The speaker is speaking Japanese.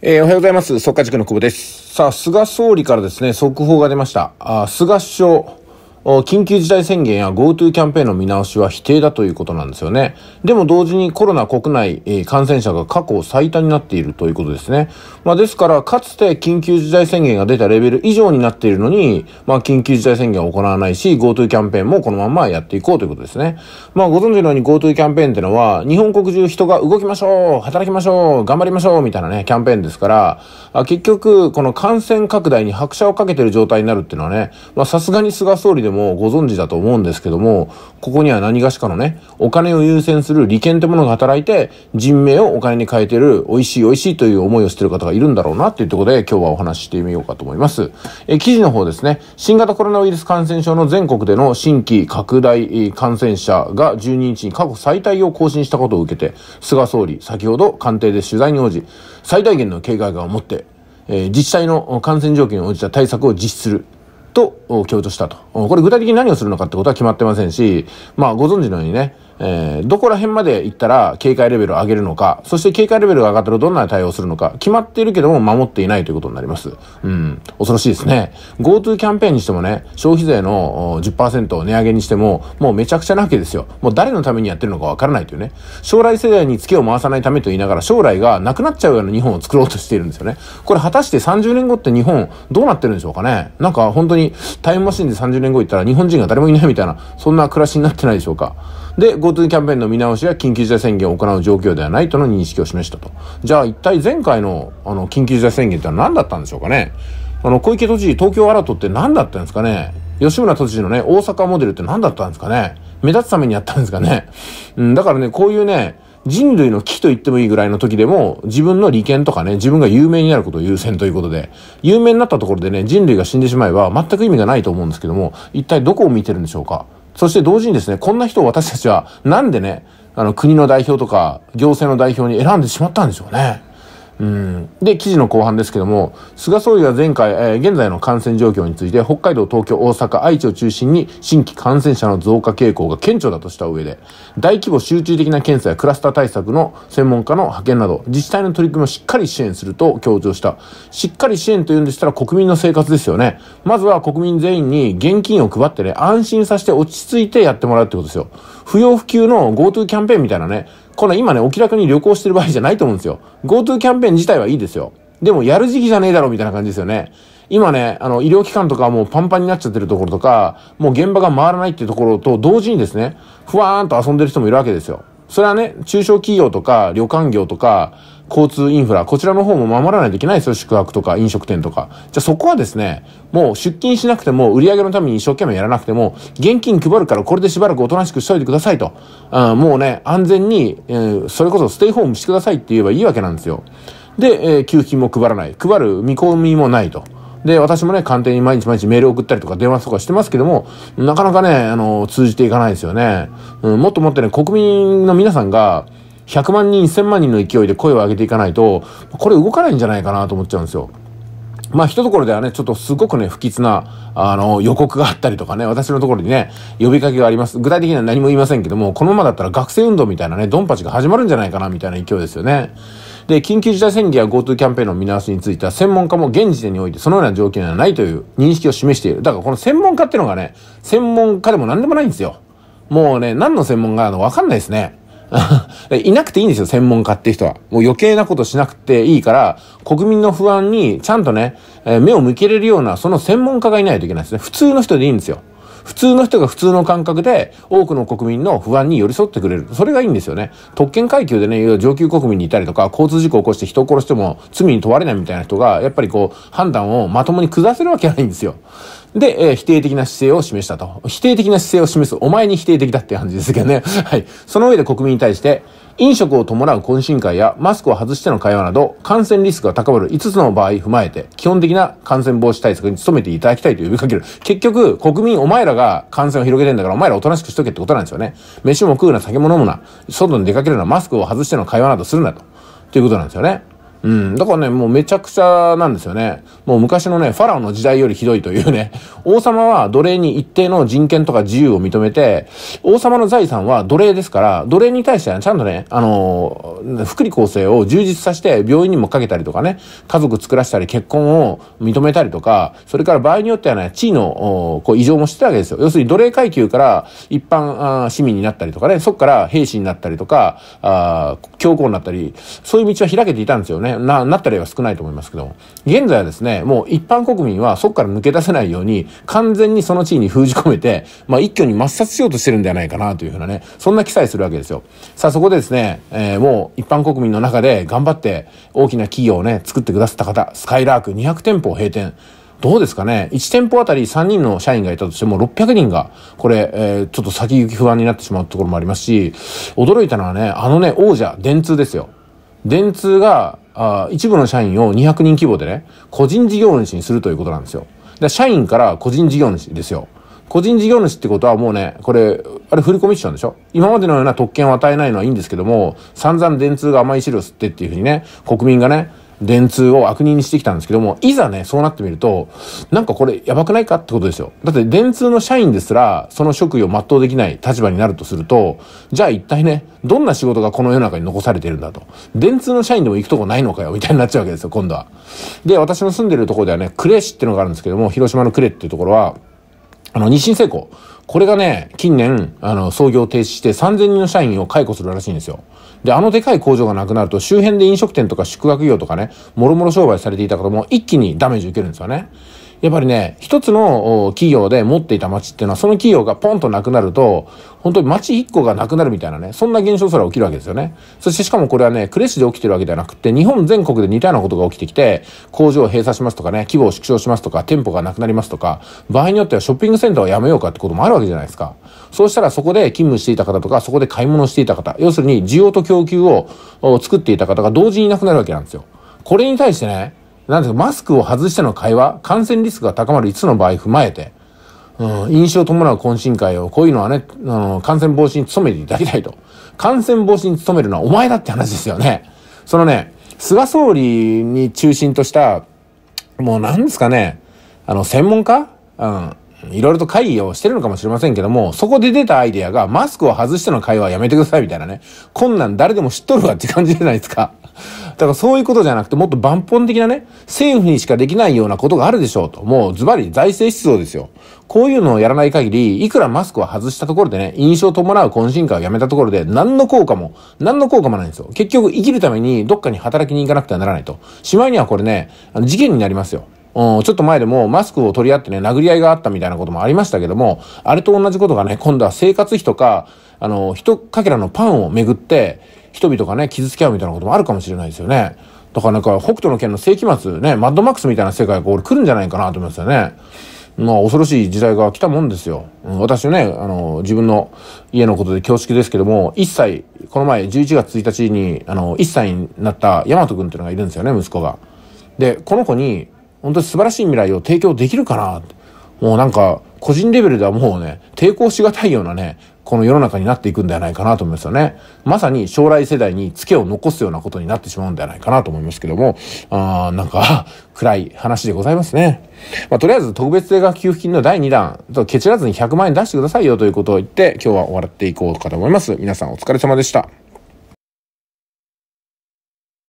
えー、おはようございます。速化塾の久保です。さあ、菅総理からですね、速報が出ました。あ菅首相、緊急事態宣言や GoTo キャンペーンの見直しは否定だということなんですよね。でも同時にコロナ国内感染者が過去最多になっているということですね。まあ、ですから、かつて緊急事態宣言が出たレベル以上になっているのに、まあ、緊急事態宣言を行わないし、GoTo キャンペーンもこのままやっていこうということですね。まあ、ご存知のように GoTo キャンペーンってのは、日本国中人が動きましょう働きましょう頑張りましょうみたいなね、キャンペーンですから、あ結局、この感染拡大に拍車をかけてる状態になるっていうのはね、まさすがに菅総理でももご存知だと思うんですけども、ここには何がしかのね、お金を優先する利権ってものが働いて、人命をお金に変えてる、美味しい美味しいという思いをしてる方がいるんだろうなっていうところで、今日はお話ししてみようかと思います。え、記事の方ですね、新型コロナウイルス感染症の全国での新規拡大感染者が12日に過去最大を更新したことを受けて、菅総理、先ほど官邸で取材に応じ、最大限の警戒感を持って、え自治体の感染状況に応じた対策を実施すると強調したと。これ具体的に何をするのかってことは決まってませんし、まあご存知のようにね、えー、どこら辺まで行ったら警戒レベルを上げるのか、そして警戒レベルが上がったらどんな対応するのか、決まっているけども守っていないということになります。うん、恐ろしいですね。GoTo キャンペーンにしてもね、消費税の10%を値上げにしても、もうめちゃくちゃなわけですよ。もう誰のためにやってるのかわからないというね。将来世代にツけを回さないためと言いながら、将来がなくなっちゃうような日本を作ろうとしているんですよね。これ果たして30年後って日本どうなってるんでしょうかね。なんか本当にタイムマシンで30年後行ったら日本人が誰もいないみたいな、そんな暮らしになってないでしょうか。で、GoTo キャンペーンの見直しや緊急事態宣言を行う状況ではないとの認識を示したと。じゃあ一体前回のあの緊急事態宣言ってのは何だったんでしょうかねあの小池都知事、東京アラートって何だったんですかね吉村都知事のね、大阪モデルって何だったんですかね目立つためにやったんですかねうん、だからね、こういうね、人類の危機と言ってもいいぐらいの時でも、自分の利権とかね、自分が有名になることを優先ということで、有名になったところでね、人類が死んでしまえば全く意味がないと思うんですけども、一体どこを見てるんでしょうかそして同時にですね、こんな人を私たちはなんでね、あの国の代表とか行政の代表に選んでしまったんでしょうね。うん、で記事の後半ですけども菅総理は前回、えー、現在の感染状況について北海道、東京、大阪、愛知を中心に新規感染者の増加傾向が顕著だとした上で大規模集中的な検査やクラスター対策の専門家の派遣など自治体の取り組みをしっかり支援すると強調したしっかり支援というんでしたら国民の生活ですよねまずは国民全員に現金を配ってね安心させて落ち着いてやってもらうってことですよ不要不急の GoTo キャンペーンみたいなねこの今ね、お気楽に旅行してる場合じゃないと思うんですよ。GoTo キャンペーン自体はいいですよ。でも、やる時期じゃねえだろ、みたいな感じですよね。今ね、あの、医療機関とかもうパンパンになっちゃってるところとか、もう現場が回らないっていうところと同時にですね、ふわーんと遊んでる人もいるわけですよ。それはね、中小企業とか、旅館業とか、交通インフラ、こちらの方も守らないといけないですよ、宿泊とか飲食店とか。じゃあそこはですね、もう出勤しなくても、売り上げのために一生懸命やらなくても、現金配るからこれでしばらくおとなしくしといてくださいと。ん、もうね、安全に、えー、それこそステイホームしてくださいって言えばいいわけなんですよ。で、えー、給付金も配らない。配る見込みもないと。で、私もね、官邸に毎日毎日メール送ったりとか電話とかしてますけども、なかなかね、あの、通じていかないですよね。うん、もっともっとね、国民の皆さんが、100万人、1000万人の勢いで声を上げていかないと、これ動かないんじゃないかなと思っちゃうんですよ。まあ、一ところではね、ちょっとすごくね、不吉な、あの、予告があったりとかね、私のところにね、呼びかけがあります。具体的には何も言いませんけども、このままだったら学生運動みたいなね、ドンパチが始まるんじゃないかな、みたいな勢いですよね。で、緊急事態宣言や GoTo キャンペーンの見直しについては、専門家も現時点においてそのような条件はないという認識を示している。だからこの専門家っていうのがね、専門家でも何でもないんですよ。もうね、何の専門家なのかわかんないですね。いなくていいんですよ、専門家っていう人は。もう余計なことしなくていいから、国民の不安にちゃんとね、え目を向けれるような、その専門家がいないといけないですね。普通の人でいいんですよ。普通の人が普通の感覚で多くの国民の不安に寄り添ってくれる。それがいいんですよね。特権階級でね、上級国民にいたりとか、交通事故を起こして人を殺しても罪に問われないみたいな人が、やっぱりこう、判断をまともに下せるわけないんですよ。で、えー、否定的な姿勢を示したと。否定的な姿勢を示す。お前に否定的だって感じですけどね。はい。その上で国民に対して、飲食を伴う懇親会やマスクを外しての会話など、感染リスクが高まる5つの場合踏まえて、基本的な感染防止対策に努めていただきたいと呼びかける。結局、国民お前らが感染を広げてんだから、お前らおとなしくしとけってことなんですよね。飯も食うな、酒も飲むな、外に出かけるな、マスクを外しての会話などするなと。ということなんですよね。うん。だからね、もうめちゃくちゃなんですよね。もう昔のね、ファラオの時代よりひどいというね。王様は奴隷に一定の人権とか自由を認めて、王様の財産は奴隷ですから、奴隷に対してはちゃんとね、あのー、福利厚生を充実させて病院にもかけたりとかね、家族作らせたり結婚を認めたりとか、それから場合によってはね、地位のこう異常もしてたわけですよ。要するに奴隷階級から一般あ市民になったりとかね、そこから兵士になったりとか、あ強硬になったり、そういう道は開けていたんですよね。ね、な、なった例は少ないと思いますけど、現在はですね、もう一般国民はそこから抜け出せないように、完全にその地位に封じ込めて、まあ一挙に抹殺しようとしてるんではないかなというふうなね、そんな記載するわけですよ。さあそこでですね、えー、もう一般国民の中で頑張って大きな企業をね、作ってくださった方、スカイラーク200店舗を閉店。どうですかね ?1 店舗あたり3人の社員がいたとしても600人が、これ、えー、ちょっと先行き不安になってしまうところもありますし、驚いたのはね、あのね、王者、電通ですよ。電通が、あ一部の社員を200人規模でね、個人事業主にするということなんですよ。で、社員から個人事業主ですよ。個人事業主ってことはもうね、これ、あれ振り込みしちゃうんでしょ今までのような特権を与えないのはいいんですけども、散々電通が甘い汁を吸ってっていうふうにね、国民がね、電通を悪人にしてきたんですけども、いざね、そうなってみると、なんかこれやばくないかってことですよ。だって電通の社員ですら、その職位を全うできない立場になるとすると、じゃあ一体ね、どんな仕事がこの世の中に残されてるんだと。電通の社員でも行くとこないのかよ、みたいになっちゃうわけですよ、今度は。で、私の住んでるとこではね、クレ市っていうのがあるんですけども、広島のクレっていうところは、あの、日清成功。これがね、近年、あの、創業停止して3000人の社員を解雇するらしいんですよ。で、あのでかい工場がなくなると、周辺で飲食店とか宿泊業とかね、もろもろ商売されていた方も一気にダメージ受けるんですよね。やっぱりね、一つの企業で持っていた街っていうのは、その企業がポンとなくなると、本当に街一個がなくなるみたいなね、そんな現象すら起きるわけですよね。そしてしかもこれはね、ク呉市で起きてるわけではなくて、日本全国で似たようなことが起きてきて、工場を閉鎖しますとかね、規模を縮小しますとか、店舗がなくなりますとか、場合によってはショッピングセンターをやめようかってこともあるわけじゃないですか。そうしたらそこで勤務していた方とか、そこで買い物していた方、要するに需要と供給を作っていた方が同時にいなくなるわけなんですよ。これに対してね、なんですか、マスクを外しての会話、感染リスクが高まるいつの場合踏まえて、うん、印象を伴う懇親会を、こういうのはね、あの、感染防止に努めていただきたいと。感染防止に努めるのはお前だって話ですよね。そのね、菅総理に中心とした、もう何ですかね、あの、専門家うん。いろいろと会議をしてるのかもしれませんけども、そこで出たアイデアが、マスクを外しての会話はやめてくださいみたいなね。こんなん誰でも知っとるわって感じじゃないですか。だからそういうことじゃなくて、もっと抜本的なね、政府にしかできないようなことがあるでしょうと。もうズバリ財政出動ですよ。こういうのをやらない限り、いくらマスクを外したところでね、印象を伴う懇親会をやめたところで、何の効果も、何の効果もないんですよ。結局、生きるためにどっかに働きに行かなくてはならないと。しまいにはこれね、あの事件になりますよ。うん、ちょっと前でもマスクを取り合ってね、殴り合いがあったみたいなこともありましたけども、あれと同じことがね、今度は生活費とか、あの、一かけらのパンをめぐって、人々がね、傷つけ合うみたいなこともあるかもしれないですよね。だからなんか、北斗の拳の世紀末ね、マッドマックスみたいな世界が俺来るんじゃないかなと思いますよね。まあ、恐ろしい時代が来たもんですよ。うん、私ね、あの、自分の家のことで恐縮ですけども、1歳、この前11月1日に、あの、1歳になった大和く君っていうのがいるんですよね、息子が。で、この子に、本当に素晴らしい未来を提供できるかなもうなんか、個人レベルではもうね、抵抗しがたいようなね、この世の中になっていくんではないかなと思いますよね。まさに将来世代にツケを残すようなことになってしまうんではないかなと思いますけども、あーなんか、暗い話でございますね。まあ、とりあえず特別定額給付金の第2弾、ケチらずに100万円出してくださいよということを言って、今日は終わっていこうかと思います。皆さんお疲れ様でした。